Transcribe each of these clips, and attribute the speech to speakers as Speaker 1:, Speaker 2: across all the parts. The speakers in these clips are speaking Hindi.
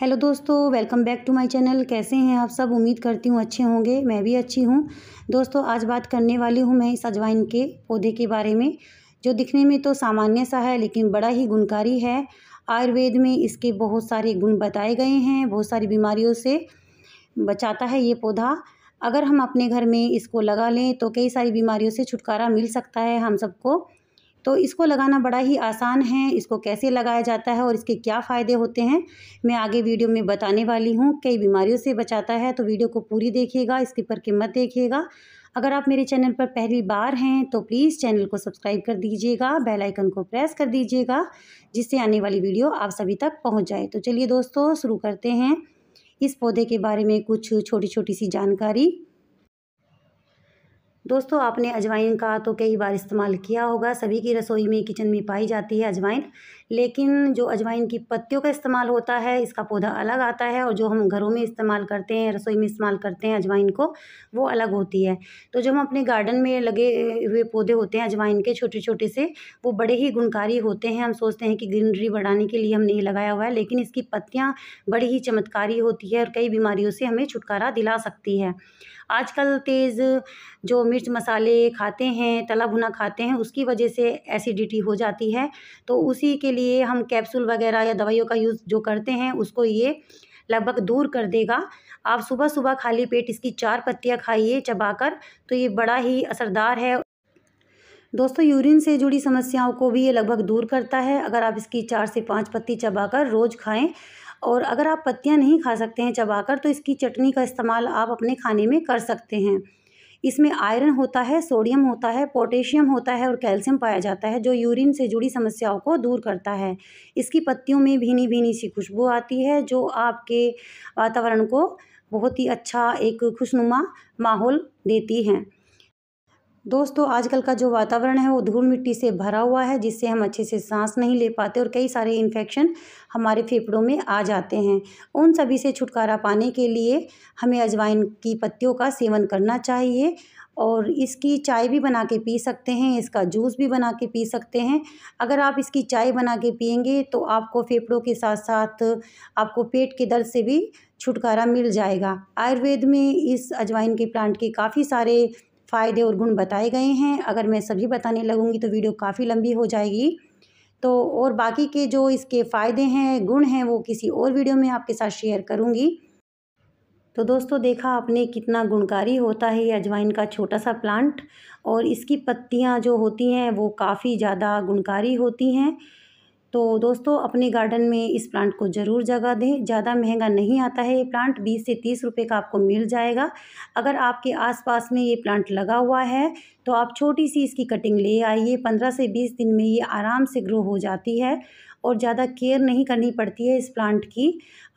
Speaker 1: हेलो दोस्तों welcome back to my channel कैसे हैं आप सब उम्मीद करती हूँ अच्छे होंगे मैं भी अच्छी हूँ दोस्तों आज बात करने वाली हूँ मैं इस अजवाइन के पौधे के बारे में जो दिखने में तो सामान्य सा है लेकिन बड़ा ही गुणकारी है आयुर्वेद में इसके बहुत सारे गुण बताए गए हैं बहुत सारी बीमारियों से बचाता है ये पौधा अगर हम अपने घर में इसको लगा लें तो कई सारी बीमारियों से छुटकारा मिल सकता है हम सबको तो इसको लगाना बड़ा ही आसान है इसको कैसे लगाया जाता है और इसके क्या फ़ायदे होते हैं मैं आगे वीडियो में बताने वाली हूँ कई बीमारियों से बचाता है तो वीडियो को पूरी देखिएगा इसके पर कीमत देखिएगा अगर आप मेरे चैनल पर पहली बार हैं तो प्लीज़ चैनल को सब्सक्राइब कर दीजिएगा बेल आइकन को प्रेस कर दीजिएगा जिससे आने वाली वीडियो आप सभी तक पहुंच जाए तो चलिए दोस्तों शुरू करते हैं इस पौधे के बारे में कुछ छोटी छोटी सी जानकारी दोस्तों आपने अजवाइन का तो कई बार इस्तेमाल किया होगा सभी की रसोई में किचन में पाई जाती है अजवाइन लेकिन जो अजवाइन की पत्तियों का इस्तेमाल होता है इसका पौधा अलग आता है और जो हम घरों में इस्तेमाल करते हैं रसोई में इस्तेमाल करते हैं अजवाइन को वो अलग होती है तो जो हम अपने गार्डन में लगे हुए पौधे होते हैं अजवाइन के छोटे छोटे से वो बड़े ही गुणकारी होते हैं हम सोचते हैं कि ग्रीनरी बढ़ाने के लिए हमने ये लगाया हुआ है लेकिन इसकी पत्तियाँ बड़ी ही चमत्कारी होती है और कई बीमारियों से हमें छुटकारा दिला सकती है आजकल तेज़ जो मिर्च मसाले खाते हैं तला भुना खाते हैं उसकी वजह से एसिडिटी हो जाती है तो उसी के लिए हम कैप्सूल वगैरह या दवाइयों का यूज़ जो करते हैं उसको ये लगभग दूर कर देगा आप सुबह सुबह खाली पेट इसकी चार पत्तियाँ खाइए चबाकर तो ये बड़ा ही असरदार है दोस्तों यूरिन से जुड़ी समस्याओं को भी ये लगभग दूर करता है अगर आप इसकी चार से पाँच पत्ती चबाकर रोज़ खाएं और अगर आप पत्तियाँ नहीं खा सकते हैं चबाकर तो इसकी चटनी का इस्तेमाल आप अपने खाने में कर सकते हैं इसमें आयरन होता है सोडियम होता है पोटेशियम होता है और कैल्शियम पाया जाता है जो यूरिन से जुड़ी समस्याओं को दूर करता है इसकी पत्तियों में भीनी भीनी सी खुशबू आती है जो आपके वातावरण को बहुत ही अच्छा एक खुशनुमा माहौल देती हैं दोस्तों आजकल का जो वातावरण है वो धूल मिट्टी से भरा हुआ है जिससे हम अच्छे से सांस नहीं ले पाते और कई सारे इन्फेक्शन हमारे फेफड़ों में आ जाते हैं उन सभी से छुटकारा पाने के लिए हमें अजवाइन की पत्तियों का सेवन करना चाहिए और इसकी चाय भी बना के पी सकते हैं इसका जूस भी बना के पी सकते हैं अगर आप इसकी चाय बना के पियेंगे तो आपको फेफड़ों के साथ साथ आपको पेट के दर्द से भी छुटकारा मिल जाएगा आयुर्वेद में इस अजवाइन के प्लांट के काफ़ी सारे फ़ायदे और गुण बताए गए हैं अगर मैं सभी बताने लगूँगी तो वीडियो काफ़ी लंबी हो जाएगी तो और बाकी के जो इसके फ़ायदे हैं गुण हैं वो किसी और वीडियो में आपके साथ शेयर करूँगी तो दोस्तों देखा आपने कितना गुणकारी होता है ये अजवाइन का छोटा सा प्लांट और इसकी पत्तियाँ जो होती हैं वो काफ़ी ज़्यादा गुणकारी होती हैं तो दोस्तों अपने गार्डन में इस प्लांट को ज़रूर जगह दें ज़्यादा महंगा नहीं आता है ये प्लांट बीस से तीस रुपये का आपको मिल जाएगा अगर आपके आसपास में ये प्लांट लगा हुआ है तो आप छोटी सी इसकी कटिंग ले आइए पंद्रह से बीस दिन में ये आराम से ग्रो हो जाती है और ज़्यादा केयर नहीं करनी पड़ती है इस प्लांट की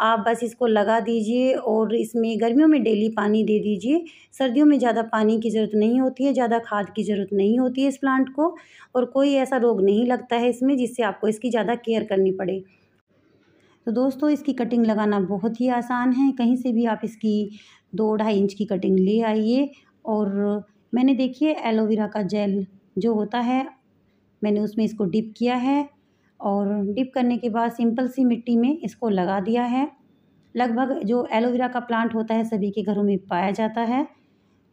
Speaker 1: आप बस इसको लगा दीजिए और इसमें गर्मियों में डेली पानी दे दीजिए सर्दियों में ज़्यादा पानी की ज़रूरत नहीं होती है ज़्यादा खाद की ज़रूरत नहीं होती है इस प्लांट को और कोई ऐसा रोग नहीं लगता है इसमें जिससे आपको इसकी ज़्यादा केयर करनी पड़े तो दोस्तों इसकी कटिंग लगाना बहुत ही आसान है कहीं से भी आप इसकी दो ढाई इंच की कटिंग ले आइए और मैंने देखिए एलोवेरा का जेल जो होता है मैंने उसमें इसको डिप किया है और डिप करने के बाद सिंपल सी मिट्टी में इसको लगा दिया है लगभग जो एलोवेरा का प्लांट होता है सभी के घरों में पाया जाता है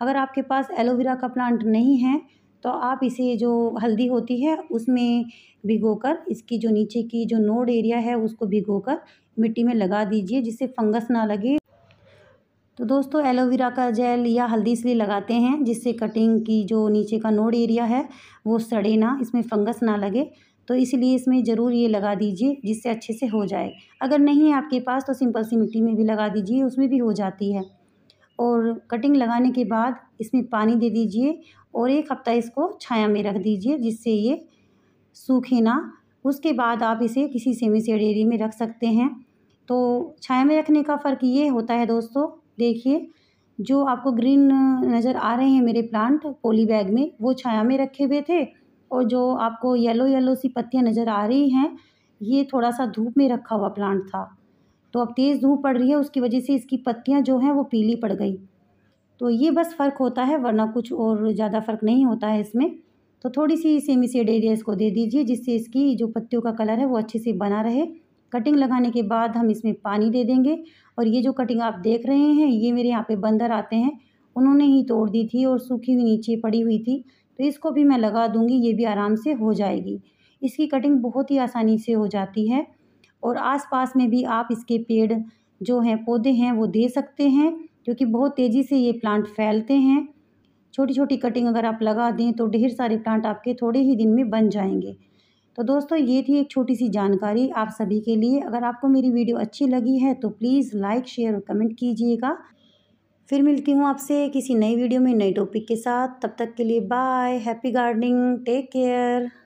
Speaker 1: अगर आपके पास एलोवेरा का प्लांट नहीं है तो आप इसे जो हल्दी होती है उसमें भिगोकर इसकी जो नीचे की जो नोड एरिया है उसको भिगोकर मिट्टी में लगा दीजिए जिससे फंगस ना लगे तो दोस्तों एलोवेरा का जेल या हल्दी इसलिए लगाते हैं जिससे कटिंग की जो नीचे का नोड एरिया है वो सड़े ना इसमें फंगस ना लगे तो इसलिए इसमें ज़रूर ये लगा दीजिए जिससे अच्छे से हो जाए अगर नहीं है आपके पास तो सिंपल सी मिट्टी में भी लगा दीजिए उसमें भी हो जाती है और कटिंग लगाने के बाद इसमें पानी दे दीजिए और एक हफ्ता इसको छाया में रख दीजिए जिससे ये सूखे ना उसके बाद आप इसे किसी सेमी से डेरी में रख सकते हैं तो छाया में रखने का फ़र्क ये होता है दोस्तों देखिए जो आपको ग्रीन नज़र आ रहे हैं मेरे प्लांट पोली बैग में वो छाया में रखे हुए थे और जो आपको येलो येलो सी पत्तियाँ नज़र आ रही हैं ये थोड़ा सा धूप में रखा हुआ प्लांट था तो अब तेज़ धूप पड़ रही है उसकी वजह से इसकी पत्तियाँ जो हैं वो पीली पड़ गई तो ये बस फ़र्क होता है वरना कुछ और ज़्यादा फ़र्क नहीं होता है इसमें तो थोड़ी सी सेमी सेड एरिया इसको दे दीजिए जिससे इसकी जो पत्तियों का कलर है वो अच्छे से बना रहे कटिंग लगाने के बाद हम इसमें पानी दे देंगे और ये जो कटिंग आप देख रहे हैं ये मेरे यहाँ पे बंदर आते हैं उन्होंने ही तोड़ दी थी और सूखी हुई नीचे पड़ी हुई थी तो इसको भी मैं लगा दूँगी ये भी आराम से हो जाएगी इसकी कटिंग बहुत ही आसानी से हो जाती है और आसपास में भी आप इसके पेड़ जो हैं पौधे हैं वो दे सकते हैं क्योंकि बहुत तेज़ी से ये प्लांट फैलते हैं छोटी छोटी कटिंग अगर आप लगा दें तो ढेर सारे प्लांट आपके थोड़े ही दिन में बन जाएंगे तो दोस्तों ये थी एक छोटी सी जानकारी आप सभी के लिए अगर आपको मेरी वीडियो अच्छी लगी है तो प्लीज़ लाइक शेयर और कमेंट कीजिएगा फिर मिलती हूँ आपसे किसी नई वीडियो में नए टॉपिक के साथ तब तक के लिए bye happy gardening take care